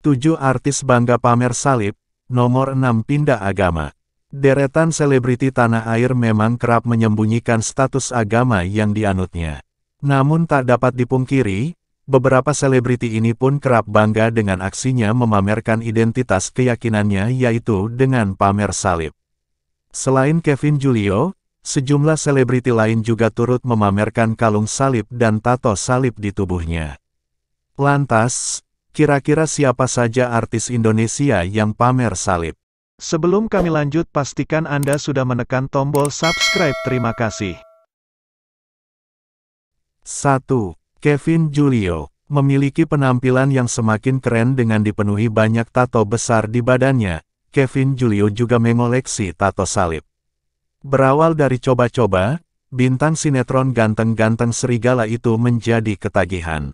7 artis bangga pamer salib, nomor 6 pindah agama. Deretan selebriti tanah air memang kerap menyembunyikan status agama yang dianutnya. Namun tak dapat dipungkiri, beberapa selebriti ini pun kerap bangga dengan aksinya memamerkan identitas keyakinannya yaitu dengan pamer salib. Selain Kevin Julio, sejumlah selebriti lain juga turut memamerkan kalung salib dan tato salib di tubuhnya. Lantas, kira-kira siapa saja artis Indonesia yang pamer salib. Sebelum kami lanjut pastikan Anda sudah menekan tombol subscribe terima kasih. 1. Kevin Julio Memiliki penampilan yang semakin keren dengan dipenuhi banyak tato besar di badannya, Kevin Julio juga mengoleksi tato salib. Berawal dari coba-coba, bintang sinetron ganteng-ganteng serigala itu menjadi ketagihan.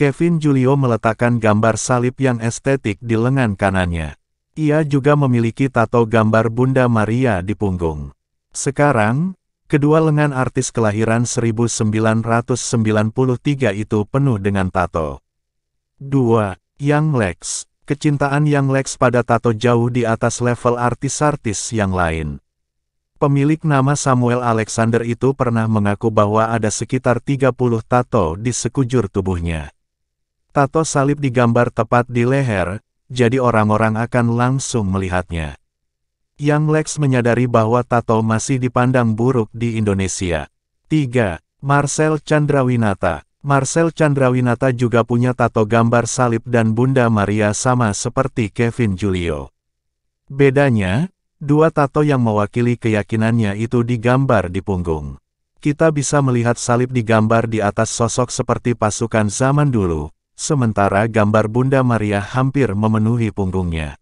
Kevin Julio meletakkan gambar salib yang estetik di lengan kanannya. Ia juga memiliki tato gambar Bunda Maria di punggung. Sekarang, kedua lengan artis kelahiran 1993 itu penuh dengan tato. 2. Yang Lex Kecintaan Yang Lex pada tato jauh di atas level artis-artis yang lain. Pemilik nama Samuel Alexander itu pernah mengaku bahwa ada sekitar 30 tato di sekujur tubuhnya. Tato salib digambar tepat di leher, jadi orang-orang akan langsung melihatnya. Yang Lex menyadari bahwa tato masih dipandang buruk di Indonesia. 3. Marcel Chandrawinata Marcel Chandrawinata juga punya tato gambar salib dan Bunda Maria sama seperti Kevin Julio. Bedanya, dua tato yang mewakili keyakinannya itu digambar di punggung. Kita bisa melihat salib digambar di atas sosok seperti pasukan zaman dulu, sementara gambar Bunda Maria hampir memenuhi punggungnya.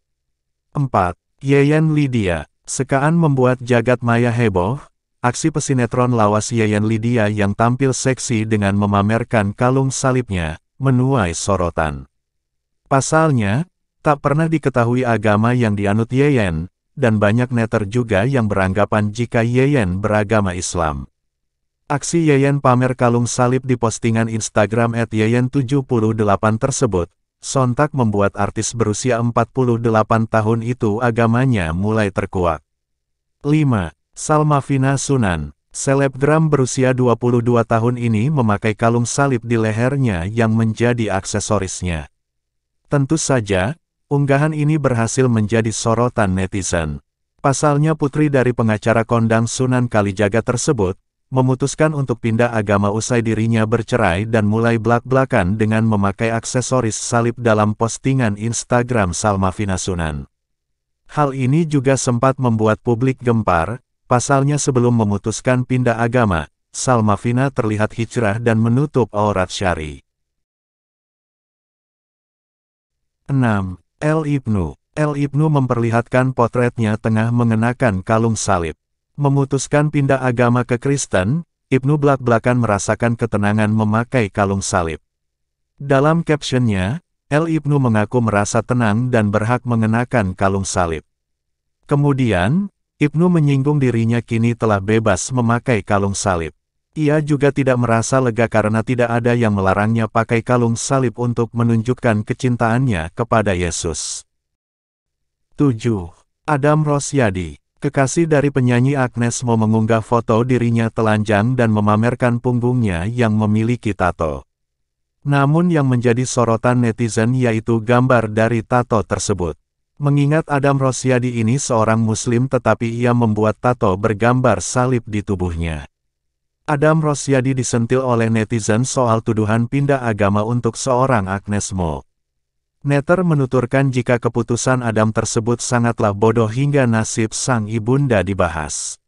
4. Yeyen Lydia, sekaan membuat jagat maya heboh, aksi pesinetron lawas Yeyen Lydia yang tampil seksi dengan memamerkan kalung salibnya, menuai sorotan. Pasalnya, tak pernah diketahui agama yang dianut Yeyen, dan banyak neter juga yang beranggapan jika Yeyen beragama Islam. Aksi Yeyen pamer kalung salib di postingan Instagram at Yeyen78 tersebut, sontak membuat artis berusia 48 tahun itu agamanya mulai terkuak. 5. Salma Fina Sunan Selebgram berusia 22 tahun ini memakai kalung salib di lehernya yang menjadi aksesorisnya. Tentu saja, unggahan ini berhasil menjadi sorotan netizen. Pasalnya putri dari pengacara kondang Sunan Kalijaga tersebut, memutuskan untuk pindah agama usai dirinya bercerai dan mulai blak-blakan dengan memakai aksesoris salib dalam postingan Instagram Salma Finasunan. Hal ini juga sempat membuat publik gempar, pasalnya sebelum memutuskan pindah agama, Salma Fina terlihat hijrah dan menutup aurat syari. 6. El Ibnu El Ibnu memperlihatkan potretnya tengah mengenakan kalung salib. Memutuskan pindah agama ke Kristen, Ibnu belak-belakan merasakan ketenangan memakai kalung salib. Dalam captionnya, El Ibnu mengaku merasa tenang dan berhak mengenakan kalung salib. Kemudian, Ibnu menyinggung dirinya kini telah bebas memakai kalung salib. Ia juga tidak merasa lega karena tidak ada yang melarangnya pakai kalung salib untuk menunjukkan kecintaannya kepada Yesus. 7. Adam Rosyadi Kekasih dari penyanyi Agnes Mo mengunggah foto dirinya telanjang dan memamerkan punggungnya yang memiliki tato. Namun yang menjadi sorotan netizen yaitu gambar dari tato tersebut. Mengingat Adam Rosyadi ini seorang muslim tetapi ia membuat tato bergambar salib di tubuhnya. Adam Rosyadi disentil oleh netizen soal tuduhan pindah agama untuk seorang Agnes Mo. Netter menuturkan jika keputusan Adam tersebut sangatlah bodoh hingga nasib sang ibunda dibahas.